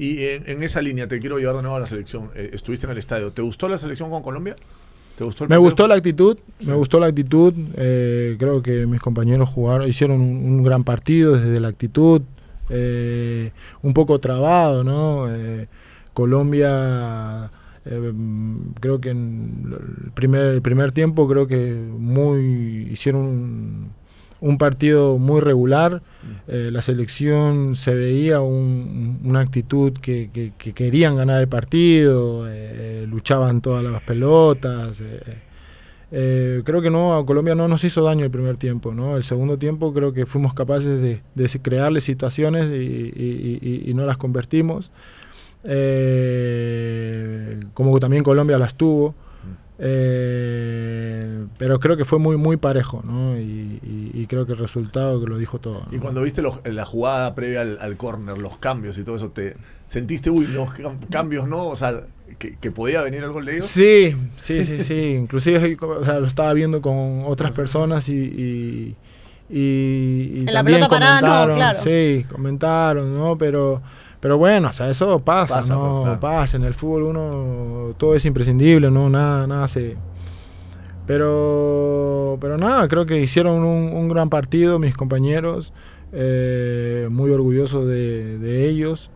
Y eh, en, esa línea te quiero llevar de nuevo a la selección. Eh, estuviste en el estadio. ¿Te gustó la selección con Colombia? me gustó la actitud, me eh, gustó la actitud. creo que mis compañeros jugaron, hicieron un, gran partido desde la actitud, un poco trabado, ¿no? Colombia creo que en el primer, el primer tiempo creo que muy hicieron un partido muy regular. Eh, la selección se veía un, una actitud que, querían ganar el partido, eh, luchaban todas las pelotas. Eh, creo que no, a Colombia no nos hizo daño el primer tiempo, ¿no? El segundo tiempo creo que fuimos capaces de, crearle situaciones y, no las convertimos. como también Colombia las tuvo. pero creo que fue muy muy parejo ¿no? y, y creo que el resultado que lo dijo todo. Y cuando viste la jugada previa al, al corner, los cambios y todo eso, ¿te sentiste, uy, los cambios no? O sea, que, podía venir algo leído Sí, sí, sí, sí. Inclusive lo estaba viendo con otras personas y... y, en también la pelota comentaron, parada, no, claro. Sí, comentaron, ¿no? Pero... Pero bueno, o sea, eso pasa, pasa ¿no? Pues, pasa. En el fútbol uno todo es imprescindible, ¿no? Nada, nada se. Pero pero, nada, creo que hicieron un, gran partido mis compañeros, eh, muy orgulloso de ellos.